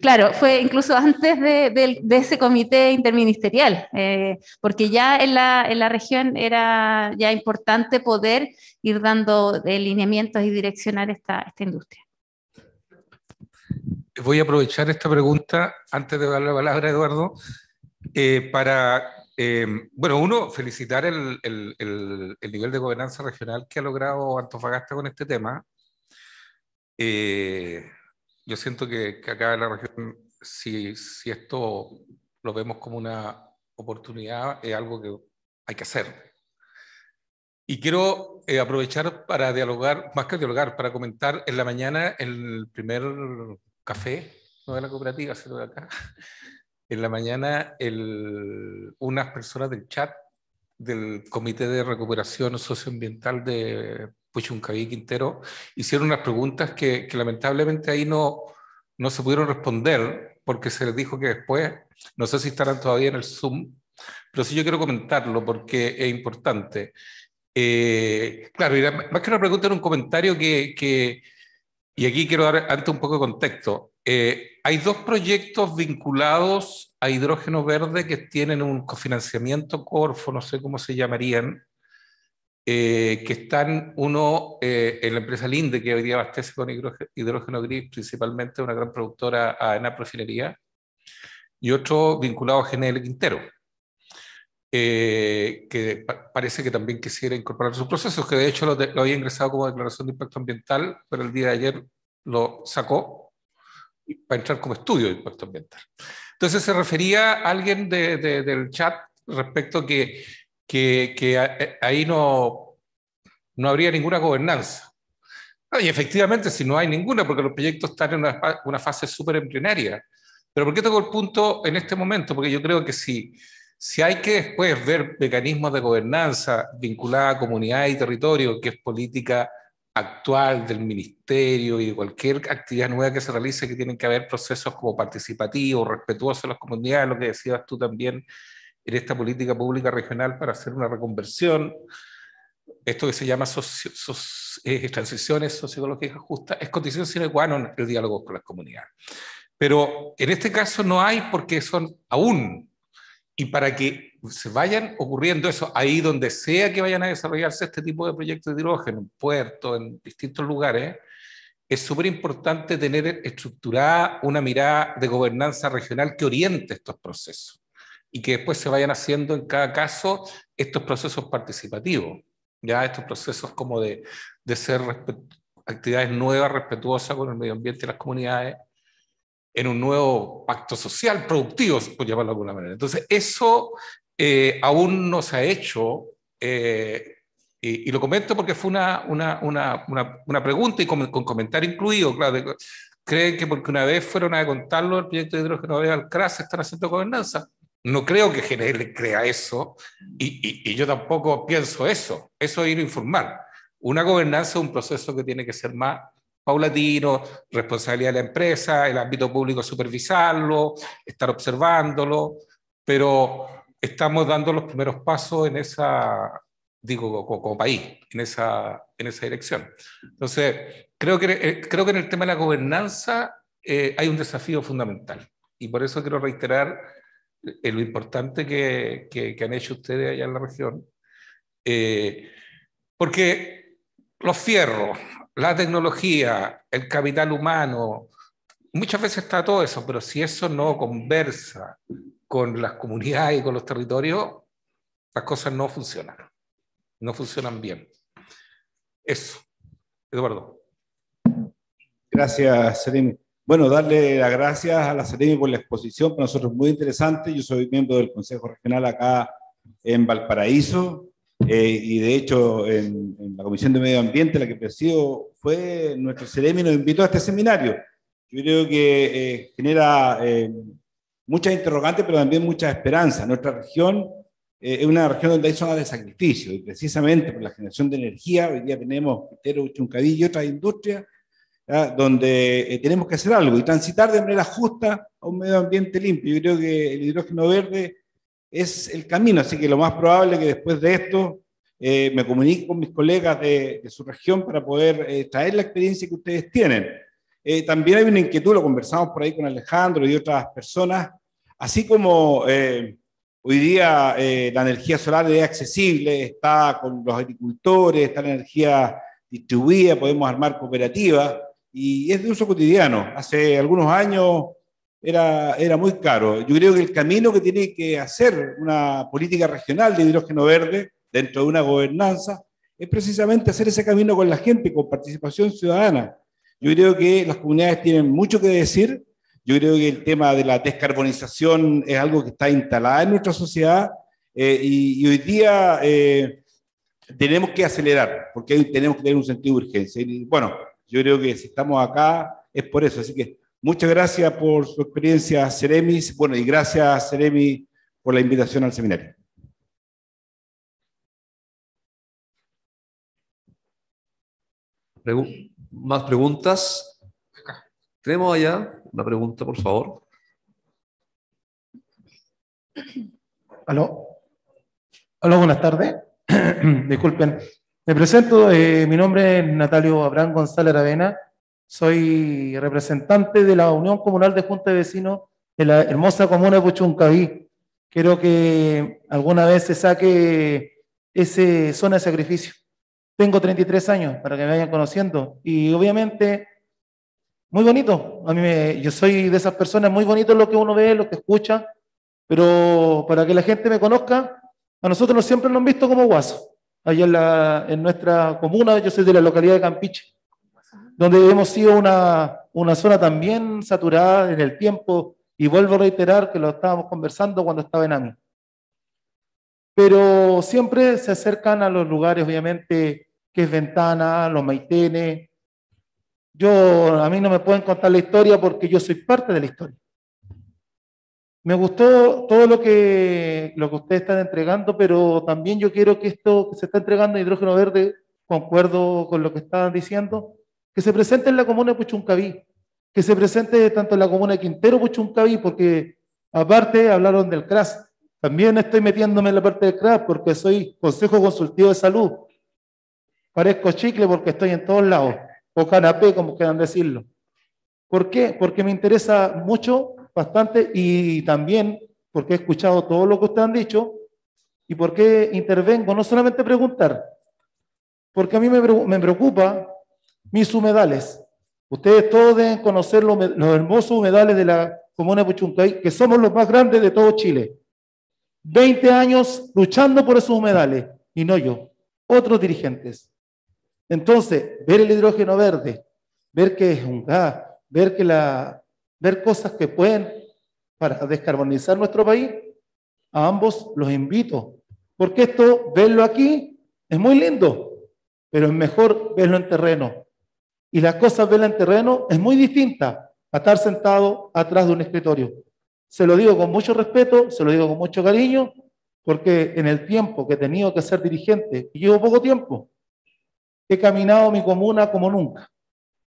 Claro, fue incluso antes de, ese comité interministerial, eh, porque ya en la, en región era ya importante poder ir dando eh, lineamientos y direccionar esta, industria. Voy a aprovechar esta pregunta antes de dar la palabra a Eduardo eh, para bueno, uno, felicitar el, nivel de gobernanza regional que ha logrado Antofagasta con este tema yo siento que, acá en la región, si, esto lo vemos como una oportunidad, es algo que hay que hacer. Y quiero eh, aprovechar para dialogar, más que dialogar, para comentar en la mañana el primer café, no de la cooperativa, sino de acá, <laughs> en la mañana el, unas personas del chat del Comité de Recuperación Socioambiental de Puchuncaví pues, Quintero, hicieron unas preguntas que, lamentablemente ahí no, no se pudieron responder porque se les dijo que después, no sé si estarán todavía en el Zoom, pero sí yo quiero comentarlo porque es importante. Eh, claro, más que una pregunta, era un comentario que, que y aquí quiero dar antes un poco de contexto. Eh, hay dos proyectos vinculados a hidrógeno verde que tienen un cofinanciamiento Corfo, no sé cómo se llamarían, eh, que están, uno, eh, en la empresa Linde, que hoy día abastece con hidrógeno, gris, principalmente una gran productora en la Refinería, y otro vinculado a GNL Quintero, eh, que parece que también quisiera incorporar sus procesos, que de hecho lo, había ingresado como declaración de impacto ambiental, pero el día de ayer lo sacó para entrar como estudio de impacto ambiental. Entonces se refería a alguien del chat respecto a que que, eh, ahí no, no habría ninguna gobernanza. y efectivamente, si no hay ninguna, porque los proyectos están en una, fase súper embrionaria. Pero ¿por qué tengo el punto en este momento? Porque yo creo que si, si hay que después ver mecanismos de gobernanza vinculada a comunidad y territorio, que es política actual del ministerio y de cualquier actividad nueva que se realice, que tienen que haber procesos como participativos, respetuosos a las comunidades, lo que decías tú también en esta política pública regional para hacer una reconversión. Esto que se llama eh, transiciones sociológicas justas es condición sine qua non el diálogo con las comunidades. Pero en este caso no hay porque son aún, y para que se vayan ocurriendo eso, ahí donde sea que vayan a desarrollarse este tipo de proyectos de hidrógeno, en puertos, en distintos lugares, es súper importante tener estructurada una mirada de gobernanza regional que oriente estos procesos y que después se vayan haciendo en cada caso estos procesos participativos, ya estos procesos como de, de ser actividades nuevas, respetuosas con el medio ambiente y las comunidades, en un nuevo pacto social productivo, por llamarlo de alguna manera. Entonces, eso eh, aún no se ha hecho, eh, y, lo comento porque fue una, una, una, una pregunta y con, con, comentario incluido, claro. ¿Creen que porque una vez fueron a contarlo el proyecto de hidrógeno de al están haciendo gobernanza? No creo que genere crea eso y, yo tampoco pienso eso. Eso es ir informal. informar. Una gobernanza es un proceso que tiene que ser más paulatino, responsabilidad de la empresa, el ámbito público supervisarlo, estar observándolo, pero estamos dando los primeros pasos en esa, digo, como, país, en esa, en esa dirección. Entonces, creo que, eh, creo que en el tema de la gobernanza eh, hay un desafío fundamental y por eso quiero reiterar eh, lo importante que, que, han hecho ustedes allá en la región, eh, porque los fierros, la tecnología, el capital humano, muchas veces está todo eso, pero si eso no conversa con las comunidades y con los territorios, las cosas no funcionan, no funcionan bien. Eso. Eduardo. Gracias, Selim. Bueno, darle las gracias a la Seremi por la exposición, para nosotros muy interesante. Yo soy miembro del Consejo Regional acá en Valparaíso eh, y de hecho en, la Comisión de Medio Ambiente, la que presido, fue nuestro y nos invitó a este seminario. Yo creo que eh, genera eh, muchas interrogantes, pero también muchas esperanzas. Nuestra región es una región donde hay zonas de sacrificio y precisamente por la generación de energía, hoy día tenemos Pitero, chuncadillo, y otras industrias donde eh, tenemos que hacer algo y transitar de manera justa a un medio ambiente limpio. Yo creo que el hidrógeno verde es el camino, así que lo más probable es que después de esto eh, me comunique con mis colegas de, su región para poder eh, traer la experiencia que ustedes tienen. también hay una inquietud, lo conversamos por ahí con Alejandro y otras personas, así como... Hoy día la energía solar es accesible, está con los agricultores, está la energía distribuida, podemos armar cooperativas y es de uso cotidiano. Hace algunos años era, era muy caro. Yo creo que el camino que tiene que hacer una política regional de hidrógeno verde dentro de una gobernanza es precisamente hacer ese camino con la gente, con participación ciudadana. Yo creo que las comunidades tienen mucho que decir. Yo creo que el tema de la descarbonización es algo que está instalado en nuestra sociedad eh, y, hoy día eh, tenemos que acelerar porque tenemos que tener un sentido de urgencia. bueno, yo creo que si estamos acá es por eso. Así que muchas gracias por su experiencia, Ceremis. Bueno, y gracias, Ceremi, por la invitación al seminario. ¿Más preguntas? Tenemos allá una pregunta, por favor. Aló. Aló, buenas tardes. <clears throat> Disculpen, me presento, eh, mi nombre es Natalio Abraham González Aravena, soy representante de la Unión Comunal de Junta de Vecinos de la hermosa comuna de Puchuncaví. Quiero que alguna vez se saque esa zona de sacrificio. Tengo 33 años para que me vayan conociendo y obviamente muy bonito. A mí yo soy de esas personas, muy bonito lo que uno ve, lo que escucha, pero para que la gente me conozca, a nosotros no siempre nos han visto como guasos allá en, nuestra comuna, yo soy de la localidad de Campiche, donde hemos sido una, una zona también saturada en el tiempo, y vuelvo a reiterar que lo estábamos conversando cuando estaba en AMI. Pero siempre se acercan a los lugares, obviamente, que es Ventana, los Maitenes. Yo, a mí no me pueden contar la historia porque yo soy parte de la historia. Me gustó todo lo que, lo que ustedes están entregando, pero también yo quiero que esto que se está entregando hidrógeno verde, concuerdo con lo que estaban diciendo, que se presente en la comuna de Puchuncaví, que se presente tanto en la comuna de Quintero Puchuncaví, porque aparte hablaron del CRAS, también estoy metiéndome en la parte del CRAS porque soy Consejo Consultivo de Salud. Parezco chicle porque estoy en todos lados, o canapé, como quieran decirlo. ¿Por qué? Porque me interesa mucho bastante y también porque he escuchado todo lo que ustedes han dicho y porque intervengo, no solamente preguntar, porque a mí me, preocupa mis humedales. Ustedes todos deben conocer los, hermosos humedales de la comuna de Puchuncay, que somos los más grandes de todo Chile. 20 años luchando por esos humedales, y no yo, otros dirigentes. Entonces, ver el hidrógeno verde, ver que es un gas, ver que la ver cosas que pueden para descarbonizar nuestro país, a ambos los invito. Porque esto, verlo aquí, es muy lindo, pero es mejor verlo en terreno. Y las cosas verlas en terreno es muy distinta a estar sentado atrás de un escritorio. Se lo digo con mucho respeto, se lo digo con mucho cariño, porque en el tiempo que he tenido que ser dirigente, y llevo poco tiempo, he caminado mi comuna como nunca.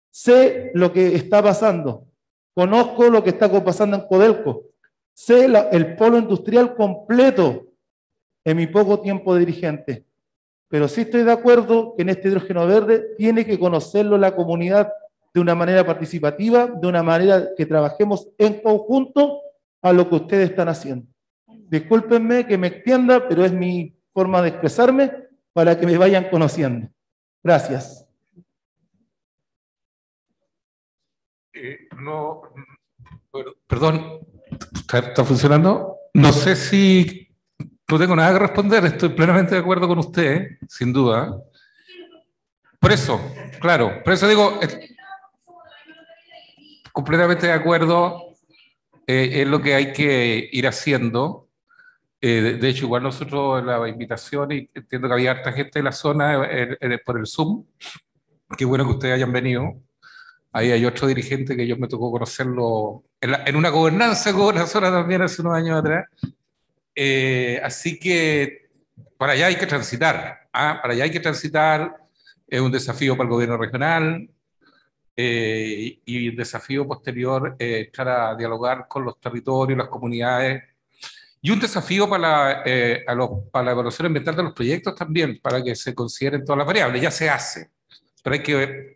Sé lo que está pasando, Conozco lo que está pasando en Codelco. Sé el polo industrial completo en mi poco tiempo de dirigente. Pero sí estoy de acuerdo que en este hidrógeno verde tiene que conocerlo la comunidad de una manera participativa, de una manera que trabajemos en conjunto a lo que ustedes están haciendo. Discúlpenme que me extienda, pero es mi forma de expresarme para que me vayan conociendo. Gracias. Eh, no, perdón, ¿está, funcionando? No sé si no tengo nada que responder, estoy plenamente de acuerdo con usted, ¿eh? sin duda. Por eso, claro, por eso digo, completamente de acuerdo, eh, es lo que hay que ir haciendo. De, hecho, igual nosotros la invitación, y entiendo que había harta gente de la zona por el Zoom, qué bueno que ustedes hayan venido Ahí hay otro dirigente que yo me tocó conocerlo en, una gobernanza con también hace unos años atrás. Eh, así que para allá hay que transitar. ¿ah? Para allá hay que transitar. Es un desafío para el gobierno regional eh, y el desafío posterior para eh, dialogar con los territorios, las comunidades y un desafío para la, para la evaluación ambiental de los proyectos también, para que se consideren todas las variables. Ya se hace, pero hay que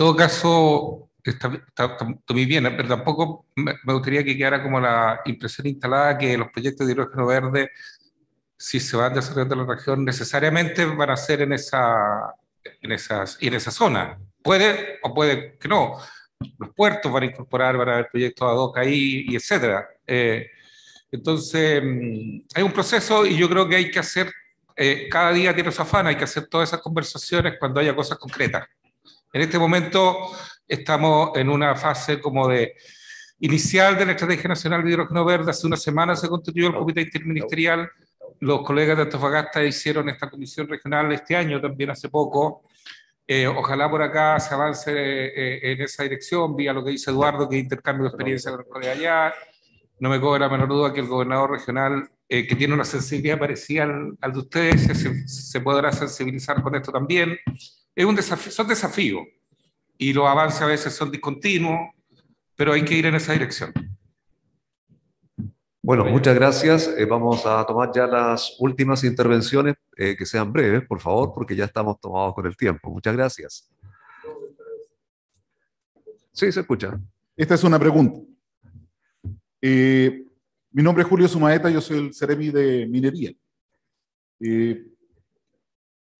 todo caso, está, muy bien, ¿eh? pero tampoco me, gustaría que quedara como la impresión instalada que los proyectos de hidrógeno verde, si se van desarrollando en la región, necesariamente van a ser en esa, en esas, en esa zona. Puede o puede que no. Los puertos van a incorporar, van a haber proyectos ad hoc ahí, y etcétera. Eh, entonces, mm, hay un proceso y yo creo que hay que hacer, eh, cada día tiene su afán, hay que hacer todas esas conversaciones cuando haya cosas concretas. En este momento estamos en una fase como de inicial de la Estrategia Nacional de Hidrógeno Verde. Hace una semana se constituyó el Comité Interministerial. Los colegas de Antofagasta hicieron esta comisión regional este año, también hace poco. Eh, ojalá por acá se avance eh, en esa dirección, vía lo que dice Eduardo, que intercambio de experiencia con los de allá. No me la menor duda que el gobernador regional, eh, que tiene una sensibilidad parecida al, de ustedes, se podrá sensibilizar con esto también es un desafío, son desafíos y los avances a veces son discontinuos, pero hay que ir en esa dirección. Bueno, muchas gracias. Eh, vamos a tomar ya las últimas intervenciones, eh, que sean breves, por favor, porque ya estamos tomados con el tiempo. Muchas gracias. Sí, se escucha. Esta es una pregunta. Eh, mi nombre es Julio Sumaeta, yo soy el Ceremi de Minería.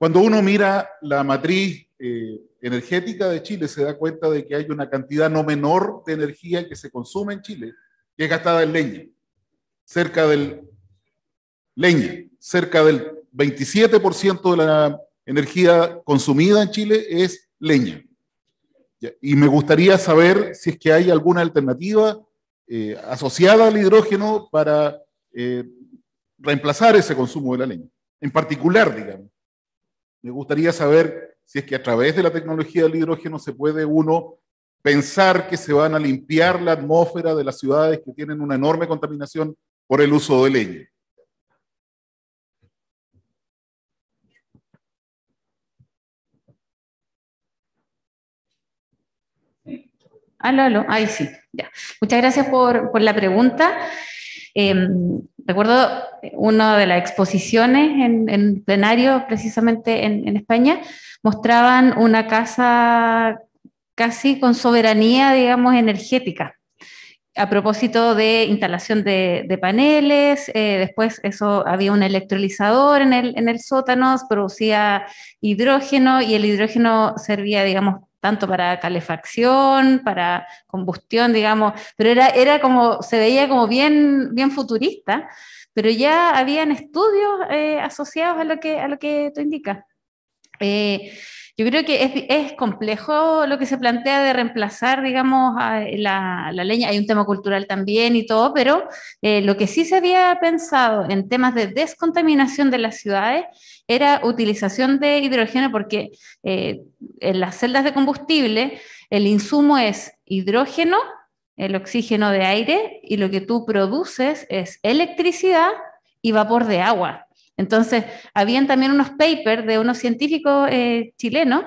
Cuando uno mira la matriz eh, energética de Chile, se da cuenta de que hay una cantidad no menor de energía que se consume en Chile, que es gastada en leña, cerca del leña, cerca del 27% de la energía consumida en Chile es leña. Y me gustaría saber si es que hay alguna alternativa eh, asociada al hidrógeno para eh, reemplazar ese consumo de la leña, en particular, digamos me gustaría saber si es que a través de la tecnología del hidrógeno se puede uno pensar que se van a limpiar la atmósfera de las ciudades que tienen una enorme contaminación por el uso de leña. Aló, ah, aló, ahí sí, ya. Muchas gracias por, la pregunta. Em, Recuerdo una de las exposiciones en, plenario, precisamente en, España, mostraban una casa casi con soberanía, digamos, energética, a propósito de instalación de, paneles, eh, después eso había un electrolizador en el, en el sótano, producía hidrógeno y el hidrógeno servía, digamos, tanto para calefacción, para combustión, digamos, pero era, era como, se veía como bien, bien futurista, pero ya habían estudios eh, asociados a lo que, a lo que tú indicas. Eh, yo creo que es, complejo lo que se plantea de reemplazar, digamos, la, leña. Hay un tema cultural también y todo, pero eh, lo que sí se había pensado en temas de descontaminación de las ciudades era utilización de hidrógeno, porque eh, en las celdas de combustible el insumo es hidrógeno, el oxígeno de aire, y lo que tú produces es electricidad y vapor de agua. Entonces, habían también unos papers de unos científicos eh, chilenos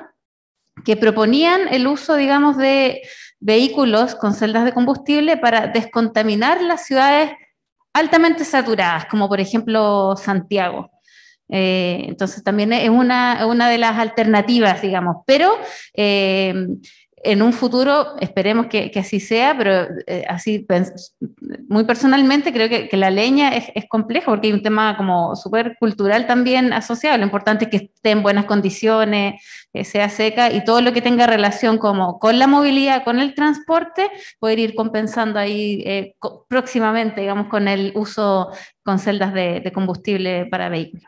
que proponían el uso, digamos, de vehículos con celdas de combustible para descontaminar las ciudades altamente saturadas, como por ejemplo Santiago. Eh, entonces también es una, de las alternativas, digamos, pero eh, en un futuro esperemos que, así sea, pero eh, así muy personalmente creo que, la leña es, es, complejo porque hay un tema como súper cultural también asociado. Lo importante es que esté en buenas condiciones, que eh, sea seca y todo lo que tenga relación como con la movilidad, con el transporte, poder ir compensando ahí eh, próximamente, digamos, con el uso con celdas de combustible para vehículos.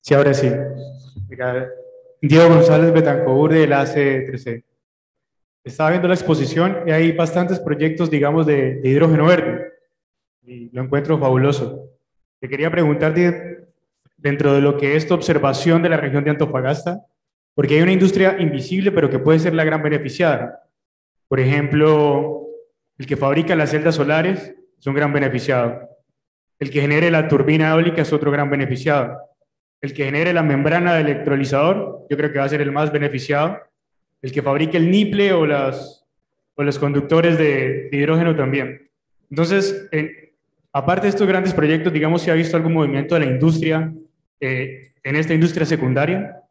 Sí, ahora sí. Diego González Betancourt del AC13. Estaba viendo la exposición y hay bastantes proyectos, digamos, de, de hidrógeno verde. Y lo encuentro fabuloso. Te quería preguntar, dentro de lo que es tu observación de la región de Antofagasta, porque hay una industria invisible, pero que puede ser la gran beneficiada. Por ejemplo, el que fabrica las celdas solares un gran beneficiado. El que genere la turbina eólica es otro gran beneficiado. El que genere la membrana de electrolizador, yo creo que va a ser el más beneficiado. El que fabrique el niple o, las, los conductores de, hidrógeno también. Entonces, aparte de estos grandes proyectos, digamos, si ha visto algún movimiento de la industria eh, en esta industria secundaria.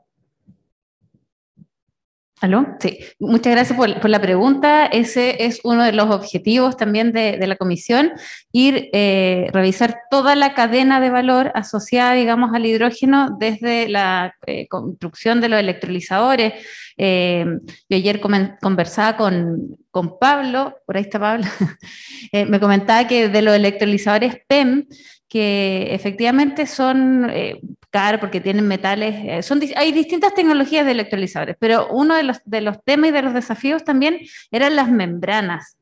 Sí, muchas gracias por, la pregunta. Ese es uno de los objetivos también de, la comisión, ir a eh, revisar toda la cadena de valor asociada, digamos, al hidrógeno desde la eh, construcción de los electrolizadores. Eh, yo ayer conversaba con, Pablo, por ahí está Pablo, <laughs> me comentaba que de los electrolizadores PEM, que efectivamente son porque tienen metales. Eh, son, hay distintas tecnologías de electrolizadores, pero uno de los, de los temas y de los desafíos también eran las membranas.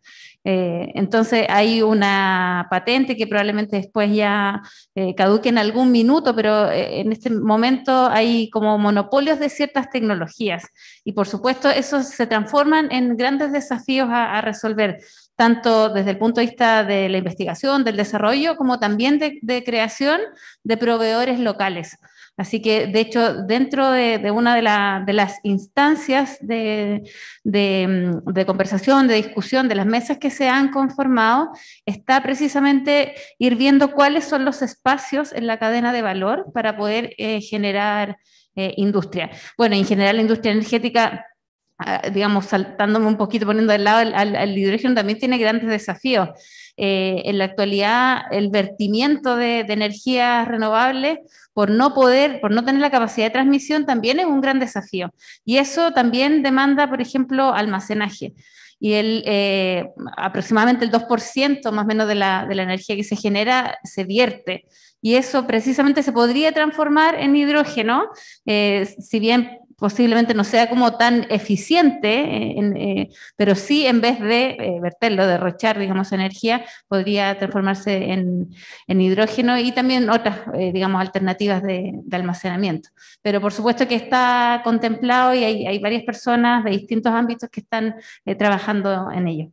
Eh, entonces hay una patente que probablemente después ya eh, caduque en algún minuto, pero en este momento hay como monopolios de ciertas tecnologías y por supuesto esos se transforman en grandes desafíos a resolver tanto desde el punto de vista de la investigación, del desarrollo, como también de, creación de proveedores locales. Así que, de hecho, dentro de, una de, las instancias de, conversación, de discusión, de las mesas que se han conformado, está precisamente ir viendo cuáles son los espacios en la cadena de valor para poder eh, generar eh, industria. Bueno, en general la industria energética digamos, saltándome un poquito, poniendo al lado el hidrógeno, también tiene grandes desafíos. Eh, en la actualidad, el vertimiento de, energías renovables por no poder, por no tener la capacidad de transmisión, también es un gran desafío. Y eso también demanda, por ejemplo, almacenaje. Y el, eh, aproximadamente el 2% más o menos de la, energía que se genera se vierte y eso precisamente se podría transformar en hidrógeno, eh, si bien posiblemente no sea como tan eficiente, eh, eh, pero sí en vez de eh, verterlo, derrochar, digamos, energía, podría transformarse en, hidrógeno y también otras, digamos, alternativas de, almacenamiento. Pero por supuesto que está contemplado y hay, varias personas de distintos ámbitos que están trabajando en ello.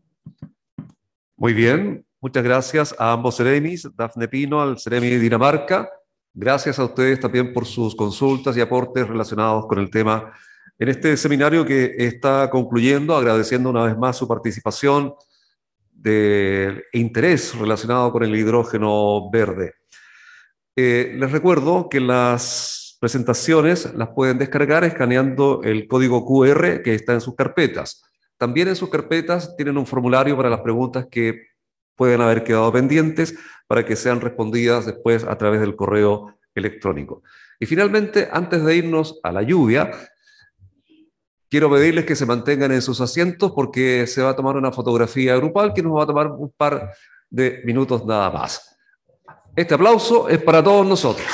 Muy bien, muchas gracias a ambos Ceremis, Dafne Pino, al Ceremi Dinamarca Gracias a ustedes también por sus consultas y aportes relacionados con el tema en este seminario que está concluyendo, agradeciendo una vez más su participación de interés relacionado con el hidrógeno verde. Eh, les recuerdo que las presentaciones las pueden descargar escaneando el código QR que está en sus carpetas. También en sus carpetas tienen un formulario para las preguntas que pueden haber quedado pendientes para que sean respondidas después a través del correo electrónico. Y finalmente, antes de irnos a la lluvia, quiero pedirles que se mantengan en sus asientos porque se va a tomar una fotografía grupal que nos va a tomar un par de minutos nada más. Este aplauso es para todos nosotros.